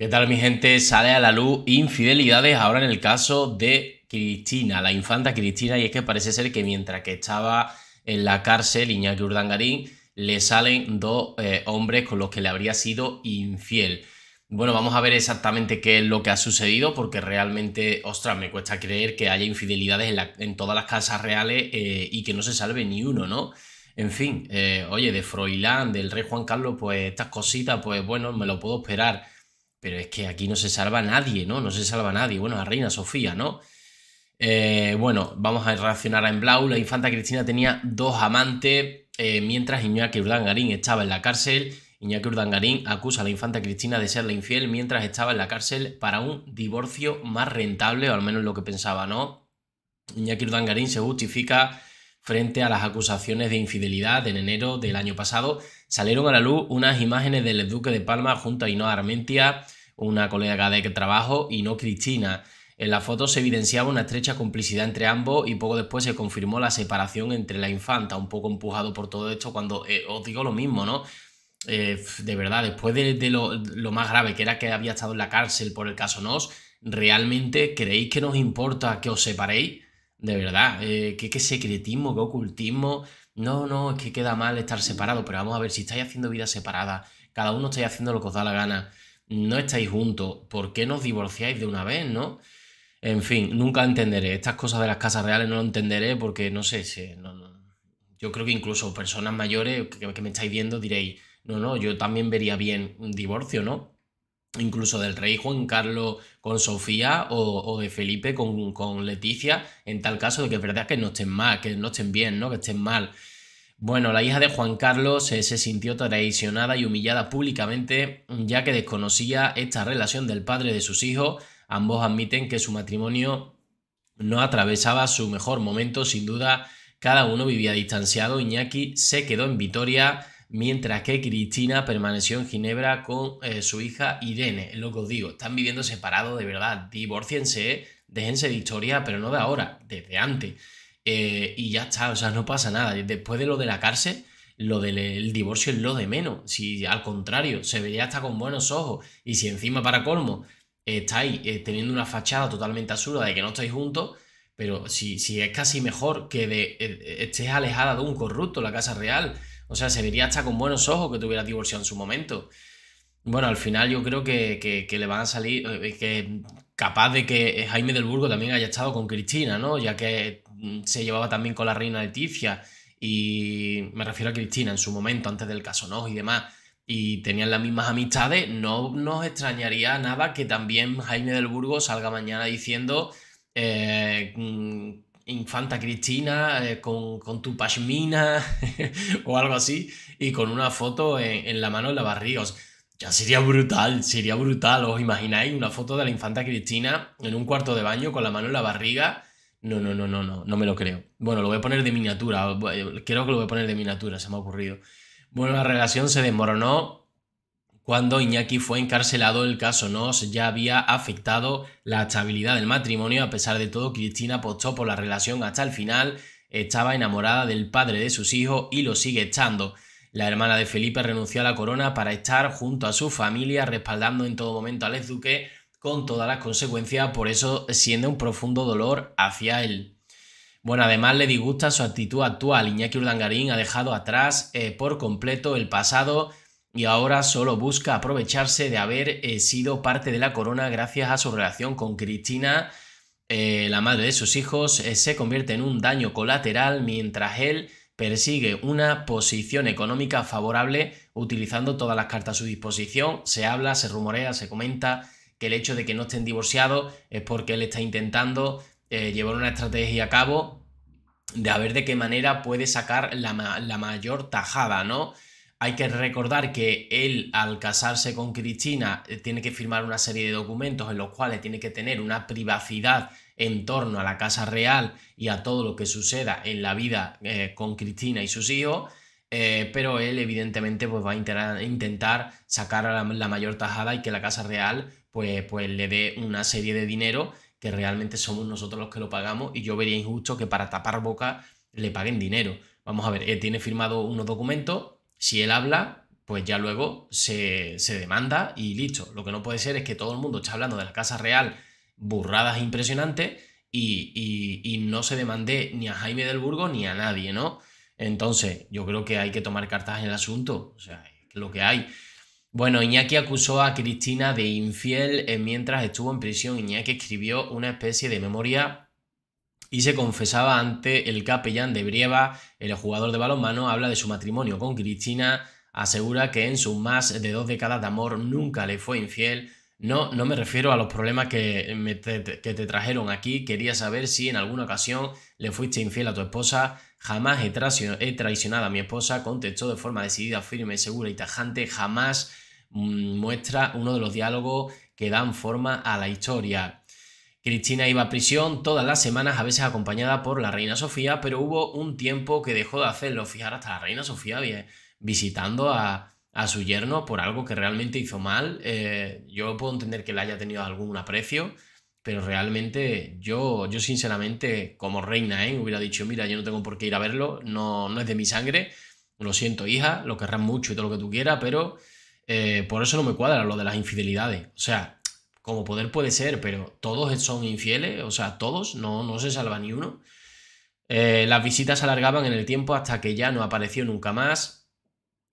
¿Qué tal mi gente? Sale a la luz infidelidades ahora en el caso de Cristina, la infanta Cristina, y es que parece ser que mientras que estaba en la cárcel Iñaki Urdangarín, le salen dos eh, hombres con los que le habría sido infiel. Bueno, vamos a ver exactamente qué es lo que ha sucedido, porque realmente, ostras, me cuesta creer que haya infidelidades en, todas las casas reales eh, y que no se salve ni uno, ¿no? En fin, eh, oye, de Froilán, del rey Juan Carlos, pues estas cositas, pues bueno, me lo puedo esperar pero es que aquí no se salva nadie, ¿no? No se salva nadie. Bueno, la reina Sofía, ¿no? Eh, bueno, vamos a reaccionar a Emblau. La infanta Cristina tenía dos amantes, eh, mientras Iñaki Urdangarín estaba en la cárcel. Iñaki Urdangarín acusa a la infanta Cristina de ser la infiel mientras estaba en la cárcel para un divorcio más rentable, o al menos lo que pensaba, ¿no? Iñaki Urdangarín se justifica frente a las acusaciones de infidelidad en enero del año pasado, salieron a la luz unas imágenes del Duque de Palma junto a Inoa Armentia, una colega de que trabajo, y no Cristina. En la foto se evidenciaba una estrecha complicidad entre ambos y poco después se confirmó la separación entre la infanta, un poco empujado por todo esto cuando eh, os digo lo mismo, ¿no? Eh, de verdad, después de, lo, lo, más grave que era que había estado en la cárcel por el caso Nos, ¿realmente creéis que nos importa que os separéis? de verdad, eh, qué, secretismo, qué ocultismo. No, no, es que queda mal estar separado, pero vamos a ver, si estáis haciendo vida separada, cada uno estáis haciendo lo que os da la gana, no estáis juntos, ¿por qué nos divorciáis de una vez, no? En fin, nunca entenderé. Estas cosas de las casas reales no lo entenderé porque no sé, no, yo creo que incluso personas mayores que me estáis viendo diréis, no, no, yo también vería bien un divorcio, ¿no? incluso del rey Juan Carlos con Sofía o, de Felipe con, Leticia, en tal caso de que es verdad que no estén mal, que no estén bien, ¿no? Que estén mal. Bueno, la hija de Juan Carlos se, sintió traicionada y humillada públicamente, ya que desconocía esta relación del padre de sus hijos. Ambos admiten que su matrimonio no atravesaba su mejor momento, sin duda, cada uno vivía distanciado. Iñaki se quedó en Vitoria mientras que Cristina permaneció en Ginebra con eh, su hija Irene. Es lo que os digo, están viviendo separados de verdad, divorciense, déjense de historia, pero no de ahora, desde antes. Eh, y ya está, o sea, no pasa nada. Después de lo de la cárcel, lo del el divorcio es lo de menos. Si al contrario, se veía hasta con buenos ojos. Y si encima, para colmo, estáis eh, teniendo una fachada totalmente absurda de que no estáis juntos, pero si, si es casi mejor que de, estés alejada de un corrupto la Casa Real o sea, se vería hasta con buenos ojos que tuviera divorcio en su momento. Bueno, al final yo creo que, que, le van a salir, eh, que capaz de que Jaime del Burgo también haya estado con Cristina, ¿no? Ya que mm, se llevaba también con la reina Leticia y me refiero a Cristina en su momento, antes del caso ¿no? y demás, y tenían las mismas amistades, no nos extrañaría nada que también Jaime del Burgo salga mañana diciendo eh, mm, Infanta Cristina eh, con, tu pashmina o algo así y con una foto en, la mano en la barriga. ya sería brutal, sería brutal. ¿Os imagináis una foto de la Infanta Cristina en un cuarto de baño con la mano en la barriga? No, no, no, no, no, no me lo creo. Bueno, lo voy a poner de miniatura. Creo que lo voy a poner de miniatura, se me ha ocurrido. Bueno, la relación se desmoronó cuando Iñaki fue encarcelado, el caso Nos ya había afectado la estabilidad del matrimonio. A pesar de todo, Cristina apostó por la relación hasta el final. Estaba enamorada del padre de sus hijos y lo sigue echando La hermana de Felipe renunció a la corona para estar junto a su familia, respaldando en todo momento al ex duque con todas las consecuencias, por eso siente un profundo dolor hacia él. Bueno, además le disgusta su actitud actual. Iñaki Urdangarín ha dejado atrás eh, por completo el pasado y ahora solo busca aprovecharse de haber eh, sido parte de la corona gracias a su relación con Cristina, eh, la madre de sus hijos, eh, se convierte en un daño colateral mientras él persigue una posición económica favorable utilizando todas las cartas a su disposición. Se habla, se rumorea, se comenta que el hecho de que no estén divorciados es porque él está intentando llevar una estrategia a cabo de a ver de qué manera puede sacar la, la mayor tajada, ¿no? Hay que recordar que él, al casarse con Cristina, eh, tiene que firmar una serie de documentos en los cuales tiene que tener una privacidad en torno a la Casa Real y a todo lo que suceda en la vida eh, con Cristina y sus hijos. Eh, pero él evidentemente pues, va a intentar sacar la, mayor tajada y que la Casa Real pues, pues, le dé una serie de dinero que realmente somos nosotros los que lo pagamos y yo vería injusto que para tapar boca le paguen dinero. Vamos a ver, él tiene firmado unos documentos si él habla, pues ya luego se, demanda y listo. Lo que no puede ser es que todo el mundo esté hablando de la Casa Real burradas e impresionantes y, y, no se demande ni a Jaime del Burgo ni a nadie, ¿no? Entonces, yo creo que hay que tomar cartas en el asunto, o sea, lo que hay. Bueno, Iñaki acusó a Cristina de infiel mientras estuvo en prisión. Iñaki escribió una especie de memoria y se confesaba ante el capellán de Brieva. El jugador de balonmano habla de su matrimonio con Cristina, asegura que en sus más de dos décadas de amor nunca le fue infiel. No, no me refiero a los problemas que, te, que te trajeron aquí. Quería saber si en alguna ocasión le fuiste infiel a tu esposa. Jamás he, he traicionado a mi esposa, contestó de forma decidida, firme, segura y tajante. Jamás mm, muestra uno de los diálogos que dan forma a la historia. Cristina iba a prisión todas las semanas, a veces acompañada por la reina Sofía, pero hubo un tiempo que dejó de hacerlo. Fijar hasta la reina Sofía visitando a, su yerno por algo que realmente hizo mal. Eh, yo puedo entender que le haya tenido algún aprecio, pero realmente yo, yo sinceramente, como reina, ¿eh? hubiera dicho, mira, yo no tengo por qué ir a verlo, no, no es de mi sangre, lo siento, hija, lo querrás mucho y todo lo que tú quieras, pero eh, por eso no me cuadra lo de las infidelidades. O sea, como poder puede ser, pero todos son infieles, o sea, todos, no, no se salva ni uno. Eh, las visitas se alargaban en el tiempo hasta que ya no apareció nunca más,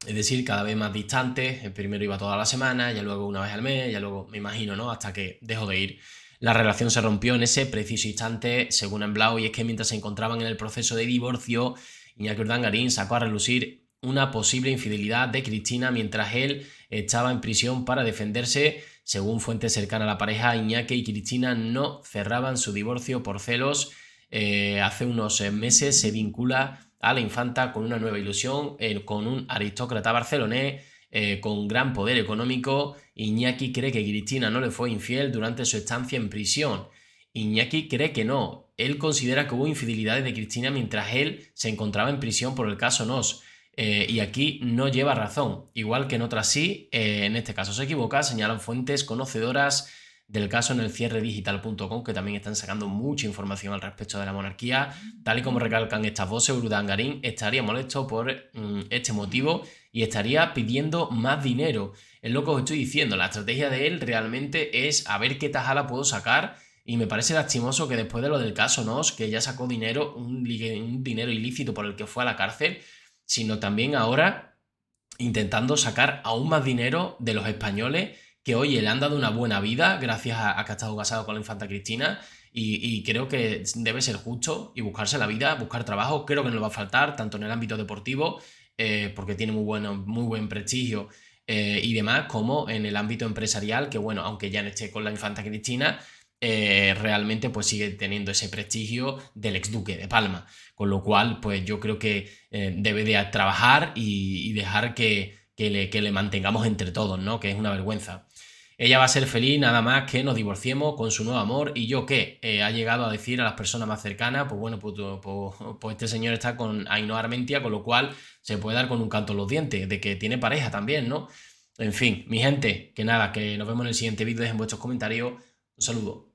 es decir, cada vez más distante, el primero iba toda la semana, ya luego una vez al mes, ya luego, me imagino, ¿no? Hasta que dejó de ir. La relación se rompió en ese preciso instante, según Emblau, y es que mientras se encontraban en el proceso de divorcio, Iñaki Garín sacó a relucir una posible infidelidad de Cristina mientras él estaba en prisión para defenderse. Según fuentes cercanas a la pareja, Iñaki y Cristina no cerraban su divorcio por celos. Eh, hace unos eh, meses se vincula a la infanta con una nueva ilusión, eh, con un aristócrata barcelonés con gran poder económico. Iñaki cree que Cristina no le fue infiel durante su estancia en prisión. Iñaki cree que no. Él considera que hubo infidelidades de Cristina mientras él se encontraba en prisión por el caso Nos. Eh, y aquí no lleva razón, igual que en otras sí, eh, en este caso se equivoca, señalan fuentes conocedoras del caso en el cierre cierredigital.com, que también están sacando mucha información al respecto de la monarquía. Tal y como recalcan estas voces, Dangarín estaría molesto por mm, este motivo y estaría pidiendo más dinero. Es lo que os estoy diciendo, la estrategia de él realmente es a ver qué tajala puedo sacar. Y me parece lastimoso que después de lo del caso Nos, que ya sacó dinero, un dinero ilícito por el que fue a la cárcel, sino también ahora intentando sacar aún más dinero de los españoles que, hoy le han dado una buena vida gracias a, que ha estado casado con la infanta Cristina y, creo que debe ser justo y buscarse la vida, buscar trabajo, creo que no le va a faltar, tanto en el ámbito deportivo, eh, porque tiene muy, bueno, muy buen prestigio eh, y demás, como en el ámbito empresarial, que bueno, aunque ya no esté con la infanta Cristina, eh, realmente pues sigue teniendo ese prestigio del ex duque de Palma. Con lo cual, pues yo creo que eh, debe de trabajar y, dejar que, le, que, le, mantengamos entre todos, ¿no? Que es una vergüenza. Ella va a ser feliz nada más que nos divorciemos con su nuevo amor y yo qué, eh, ha llegado a decir a las personas más cercanas, pues bueno, pues pues, pues, pues, este señor está con Ainhoa Armentia, con lo cual se puede dar con un canto en los dientes, de que tiene pareja también, ¿no? En fin, mi gente, que nada, que nos vemos en el siguiente vídeo, dejen vuestros comentarios. Un saludo.